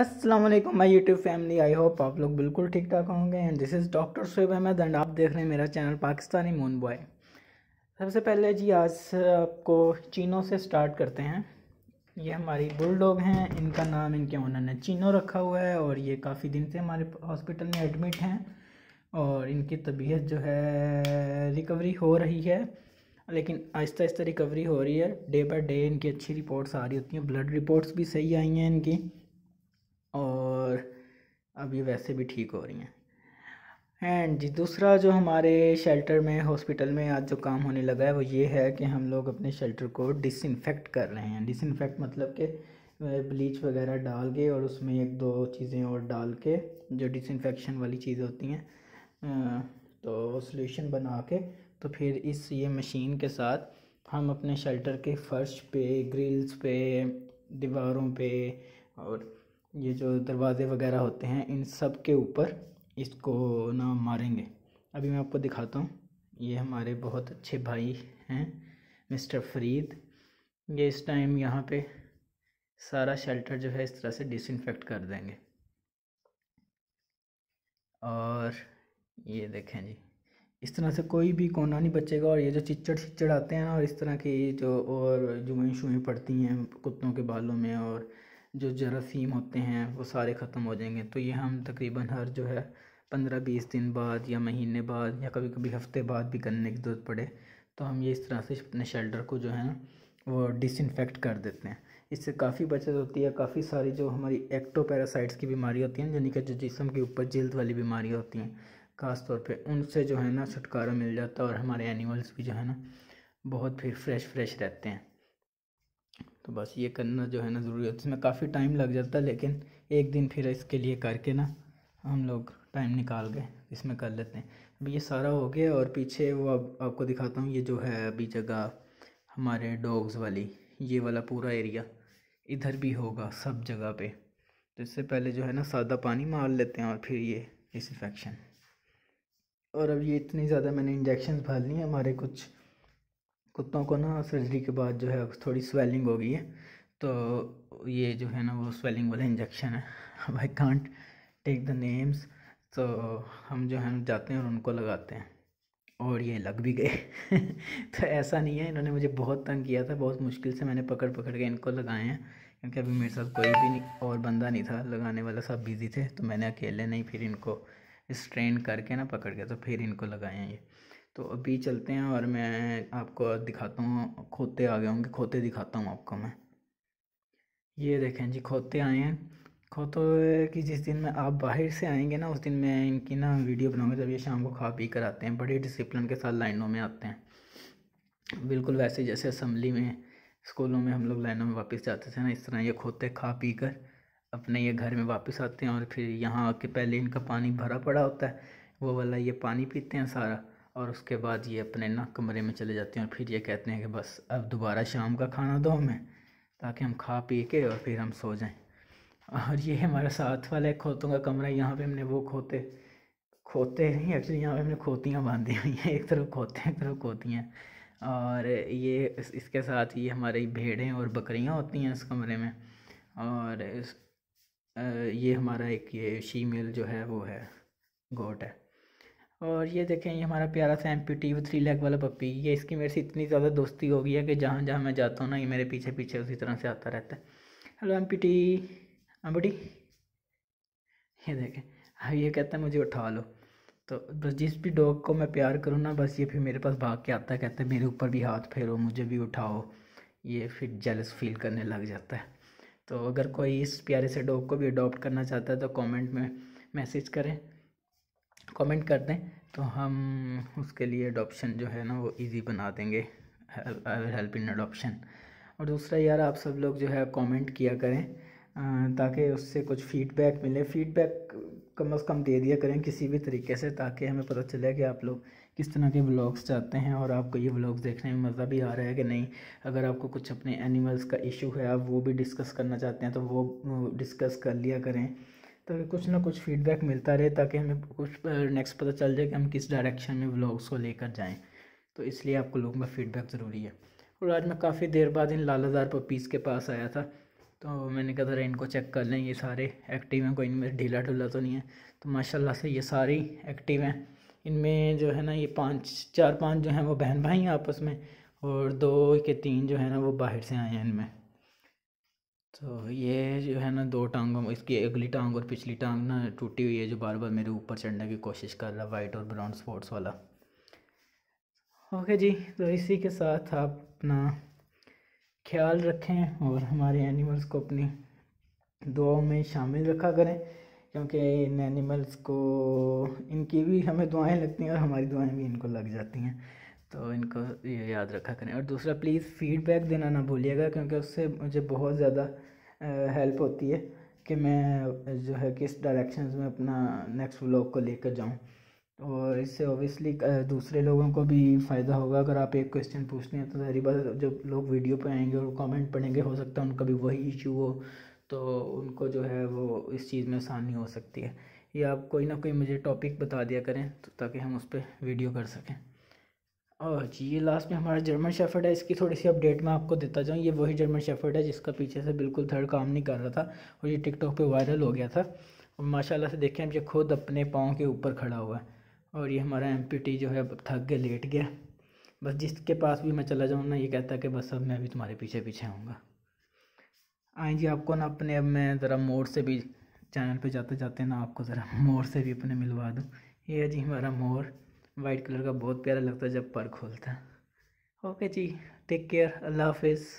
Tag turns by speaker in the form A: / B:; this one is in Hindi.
A: अस्सलाम वालेकुम my YouTube family I hope आप लोग बिल्कुल ठीक ठाक होंगे and this is doctor Shoaib Ahmad and आप देख रहे हैं मेरा चैनल पाकिस्तानी मून बॉय सबसे पहले जी आज आपको चीनों से स्टार्ट करते हैं ये हमारी बुलडॉग हैं इनका नाम इनके ओनर ने चीनो रखा हुआ है और ये काफ़ी दिन से हमारे हॉस्पिटल में एडमिट हैं और इनकी तबीयत जो है रिकवरी हो रही है लेकिन आहिस्ता आहिस्ता रिकवरी हो रही है डे बाई डे इनकी अच्छी रिपोर्ट्स आ रही होती हैं ब्लड रिपोर्ट्स भी सही आई हैं इनकी और अभी वैसे भी ठीक हो रही हैं एंड जी दूसरा जो हमारे शेल्टर में हॉस्पिटल में आज जो काम होने लगा है वो ये है कि हम लोग अपने शेल्टर को डिसइनफेक्ट कर रहे हैं डिसइनफेक्ट मतलब कि ब्लीच वगैरह डाल के और उसमें एक दो चीज़ें और डाल के जो डिसइनफेक्शन वाली चीज़ें होती हैं तो सोल्यूशन बना के तो फिर इस ये मशीन के साथ हम अपने शेल्टर के फर्श पे ग्रिल्स पे दीवारों पे और ये जो दरवाज़े वगैरह होते हैं इन सब के ऊपर इसको ना मारेंगे अभी मैं आपको दिखाता हूँ ये हमारे बहुत अच्छे भाई हैं मिस्टर फरीद ये इस टाइम यहाँ पे सारा शेल्टर जो है इस तरह से डिसइनफेक्ट कर देंगे और ये देखें जी इस तरह से कोई भी कोना नहीं बचेगा और ये जो चिच्चड़ चिच्चड़ आते हैं ना और इस तरह की जो और जुएँ शुएँ पड़ती हैं कुत्तों के बालों में और जो जरासीम होते हैं वो सारे ख़त्म हो जाएंगे तो ये हम तकरीबन हर जो है पंद्रह बीस दिन बाद या महीने बाद या कभी कभी हफ़्ते बाद भी करने की ज़रूरत पड़े तो हम ये इस तरह से अपने शेल्डर को जो है ना वो डिसइनफेक्ट कर देते हैं इससे काफ़ी बचत होती है काफ़ी सारी जो हमारी एक्टो पैरासाइट्स की बीमारी होती हैं यानी कि जो जिसम के ऊपर जल्द वाली बीमारी होती हैं ख़ास तौर पर उनसे जो है ना छुटकारा मिल जाता है और हमारे एनिमल्स भी जो है ना बहुत फिर फ्रेश फ्रेश रहते हैं तो बस ये करना जो है ना ज़रूरी होता है इसमें काफ़ी टाइम लग जाता है लेकिन एक दिन फिर इसके लिए करके ना हम लोग टाइम निकाल गए इसमें कर लेते हैं अब ये सारा हो गया और पीछे वो अब आपको दिखाता हूँ ये जो है अभी जगह हमारे डॉग्स वाली ये वाला पूरा एरिया इधर भी होगा सब जगह पे तो इससे पहले जो है ना सादा पानी मार लेते हैं और फिर ये इस इन्फेक्शन और अब ये इतनी ज़्यादा मैंने इंजेक्शन भर लिए हैं हमारे कुछ कुत्तों को ना सर्जरी के बाद जो है थोड़ी स्वेलिंग हो गई है तो ये जो है ना वो स्वेलिंग वाला इंजेक्शन है I can't take the names तो हम जो है जाते हैं और उनको लगाते हैं और ये लग भी गए तो ऐसा नहीं है इन्होंने मुझे बहुत तंग किया था बहुत मुश्किल से मैंने पकड़ पकड़ के इनको लगाए हैं क्योंकि अभी मेरे साथ कोई भी नहीं और बंदा नहीं था लगाने वाला सब बिज़ी थे तो मैंने अकेले नहीं फिर इनको स्ट्रेन करके ना पकड़ के तो फिर इनको लगाए हैं ये तो अभी चलते हैं और मैं आपको दिखाता हूँ खोते आ गए होंगे खोते दिखाता हूँ आपको मैं ये देखें जी खोते आए हैं खोतों कि जिस दिन में आप बाहर से आएंगे ना उस दिन मैं इनकी ना वीडियो बनाऊंगा जब ये शाम को खा पी कर आते हैं बड़े डिसिप्लिन के साथ लाइनों में आते हैं बिल्कुल वैसे जैसे असम्बली में स्कूलों में हम लोग लाइनों में वापस जाते थे ना इस तरह ये खोते खा पी कर अपने ये घर में वापस आते हैं और फिर यहाँ आके पहले इनका पानी भरा पड़ा होता है वो वाला ये पानी पीते हैं सारा और उसके बाद ये अपने ना कमरे में चले जाते हैं और फिर ये कहते हैं कि बस अब दोबारा शाम का खाना दो हमें ताकि हम खा पी के और फिर हम सो जाएं और ये हमारा साथ वाला खोतों का कमरा यहाँ पे हमने वो खोते खोते नहीं एक्चुअली यहाँ पे हमने खोतियाँ बांधी हुई हैं एक तरफ खोते हैं एक तरफ खोतियाँ और ये इस, इसके साथ ही हमारी भेड़ें और बकरियाँ होती हैं इस कमरे में और इस, ये हमारा एक ये शीमेल जो है वो है गोट है और ये देखें ये हमारा प्यारा सा एम पी टी थ्री लैक वाला पप्पी ये इसकी मेरे से इतनी ज़्यादा दोस्ती हो गई है कि जहाँ जहाँ मैं जाता हूँ ना ये मेरे पीछे पीछे उसी तरह से आता रहता है hello M P T M P T ये देखें अब ये कहता है मुझे उठा लो तो बस जिस भी डॉग को मैं प्यार करूँ ना बस ये फिर मेरे पास भाग के आता है कहता है मेरे ऊपर भी हाथ फेरो मुझे भी उठाओ ये फिर जेलस फील करने लग जाता है तो अगर कोई इस प्यारे से डॉग को भी अडॉप्ट करना चाहता है तो कमेंट में मैसेज करें कमेंट कर दें तो हम उसके लिए अडोप्शन जो है ना वो इजी बना देंगे हेल्प इन अडोप्शन और दूसरा यार आप सब लोग जो है कमेंट किया करें ताकि उससे कुछ फीडबैक मिले फीडबैक कम अज़ कम दे दिया करें किसी भी तरीके से ताकि हमें पता चले कि आप लोग किस तरह के ब्लॉग्स चाहते हैं और आपको ये ब्लॉग्स देखने में मज़ा भी आ रहा है कि नहीं अगर आपको कुछ अपने एनिमल्स का इशू है आप वो भी डिस्कस करना चाहते हैं तो वो डिस्कस कर लिया करें कुछ ना कुछ फीडबैक मिलता रहे ताकि हमें कुछ नेक्स्ट पता चल जाए कि हम किस डायरेक्शन में व्लॉग्स को लेकर जाएं तो इसलिए आपको लोगों का फीडबैक ज़रूरी है और आज मैं काफ़ी देर बाद इन लालादार पपीज़ के पास आया था तो मैंने कहा ज़रा इनको चेक कर लें ये सारे एक्टिव हैं कोई इनमें ढीला ढुला तो नहीं है तो माशाला से ये सारे एक्टिव हैं इनमें जो है ना ये पाँच चार पाँच जो हैं वो बहन भाई हैं आपस में और दो के तीन जो है ना वो बाहर से आए हैं इनमें तो ये जो है ना दो टांगों इसकी अगली टांग और पिछली टांग ना टूटी हुई है जो बार बार मेरे ऊपर चढ़ने की कोशिश कर रहा वाइट और ब्राउन स्पॉट्स वाला ओके जी तो इसी के साथ आप अपना ख्याल रखें और हमारे एनिमल्स को अपनी दुआओं में शामिल रखा करें क्योंकि इन एनिमल्स को इनकी भी हमें दुआएं लगती हैं और हमारी दुआएं भी इनको लग जाती हैं तो इनको ये याद रखा करें और दूसरा प्लीज़ फीडबैक देना ना भूलिएगा क्योंकि उससे मुझे बहुत ज़्यादा हेल्प होती है कि मैं जो है किस डायरेक्शन में अपना नेक्स्ट व्लॉग को लेकर जाऊँ और इससे ओबियसली दूसरे लोगों को भी फ़ायदा होगा अगर आप एक क्वेश्चन पूछते हैं तो सारी बात जो लोग वीडियो पर आएंगे और कमेंट पढ़ेंगे हो सकता है उनका भी वही इशू हो तो उनको जो है वो इस चीज़ में आसानी हो सकती है या आप कोई ना कोई मुझे टॉपिक बता दिया करें तो ताकि हम उस पर वीडियो कर सकें और जी ये लास्ट में हमारा जर्मन शेफर्ड है इसकी थोड़ी सी अपडेट मैं आपको देता जाऊँ ये वही जर्मन शेफर्ड है जिसका पीछे से बिल्कुल धड़ काम नहीं कर रहा था और ये टिकटॉक पे वायरल हो गया था और माशाल्लाह से देखें हम ये खुद अपने पाँव के ऊपर खड़ा हुआ है और ये हमारा एम जो है अब थक गया लेट गया बस जिसके पास भी मैं चला जाऊँ ना ये कहता कि बस अब मैं भी तुम्हारे पीछे पीछे आऊँगा आए जी आपको ना अपने अब मैं ज़रा मोर से भी चैनल पर जाते जाते ना आपको ज़रा मोर से भी अपने मिलवा दूँ ये है जी हमारा मोर वाइट कलर का बहुत प्यारा लगता है जब पर खोलता है ओके जी टेक केयर अल्लाह हाफिज़